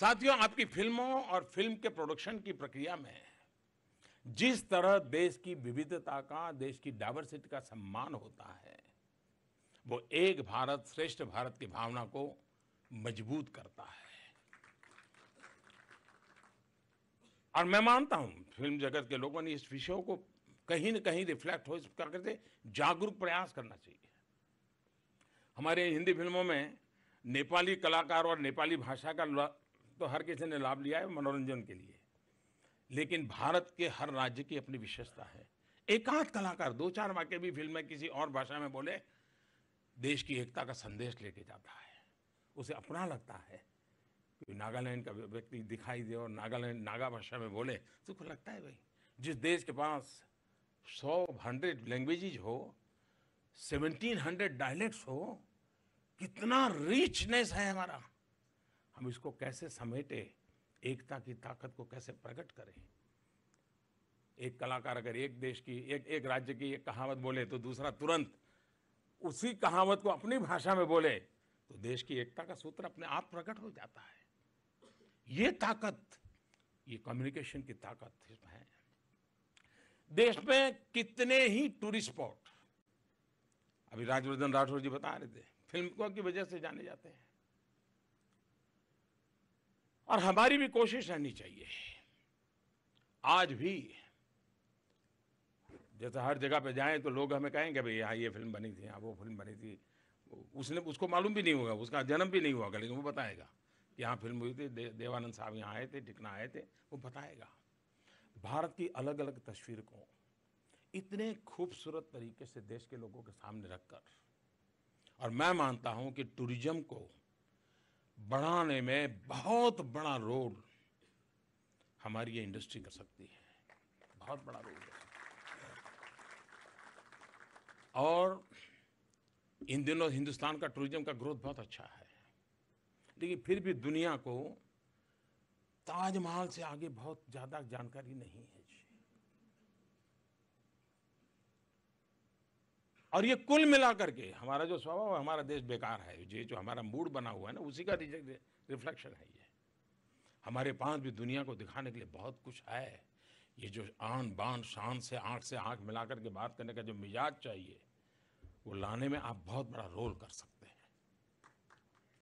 साथियों आपकी फिल्मों और फिल्म के प्रोडक्शन की प्रक्रिया में जिस तरह देश की विविधता का देश की डाइवर्सिटी का सम्मान होता है वो एक भारत श्रेष्ठ भारत की भावना को मजबूत करता है और मैं मानता हूं फिल्म जगत के लोगों ने इस विषय को कहीं न कहीं रिफ्लेक्ट हो प्रकार से जागरूक प्रयास करना चाहिए हमारे हिंदी फिल्मों में नेपाली कलाकार और नेपाली भाषा का तो हर किसी ने लाभ लिया है मनोरंजन के लिए लेकिन भारत के हर राज्य की अपनी विशेषता है एकाध कलाकार दो चार वाक्य भी फिल्म में किसी और भाषा में बोले देश की एकता का संदेश लेके जाता है उसे अपना लगता है नागालैंड का व्यक्ति दिखाई दे और नागालैंड नागा भाषा में बोले तो को लगता है भाई जिस देश के पास सौ हंड्रेड लैंग्वेजेज हो सेवनटीन हंड्रेड डायलैक्ट्स हो कितना रिचनेस है हमारा हम इसको कैसे समेटे एकता की ताकत को कैसे प्रकट करें एक कलाकार अगर एक देश की एक एक राज्य की एक कहावत बोले तो दूसरा तुरंत उसी कहावत को अपनी भाषा में बोले तो देश की एकता का सूत्र अपने आप प्रकट हो जाता है ये ताकत ये कम्युनिकेशन की ताकत है देश में कितने ही टूरिस्ट स्पॉट अभी राजवर्धन राठौर जी बता रहे थे फिल्म की वजह से जाने जाते हैं और हमारी भी कोशिश रहनी चाहिए आज भी जैसा हर जगह पे जाएं तो लोग हमें कहेंगे भाई यहाँ ये फिल्म बनी थी यहाँ वो फिल्म बनी थी उसने उसको मालूम भी नहीं होगा उसका जन्म भी नहीं होगा लेकिन वो बताएगा कि यहाँ फिल्म हुई थी दे, देवानंद साहब यहाँ आए थे टिकना आए थे वो बताएगा भारत की अलग अलग तस्वीर को इतने खूबसूरत तरीके से देश के लोगों के सामने रखकर और मैं मानता हूँ कि टूरिज्म को बढ़ाने में बहुत बड़ा रोल हमारी ये इंडस्ट्री कर सकती है बहुत बड़ा रोल है और इन दिनों हिंदुस्तान का टूरिज्म का ग्रोथ बहुत अच्छा है लेकिन फिर भी दुनिया को ताजमहल से आगे बहुत ज़्यादा जानकारी नहीं है जी और ये कुल मिलाकर के हमारा जो स्वभाव है हमारा देश बेकार है ये जो हमारा मूड बना हुआ है ना उसी का रिफ्लेक्शन है ये हमारे पास भी दुनिया को दिखाने के लिए बहुत कुछ है ये जो आन बान शान से आँख से आँख मिलाकर के बात करने का जो मिजाज चाहिए वो लाने में आप बहुत बड़ा रोल कर सकते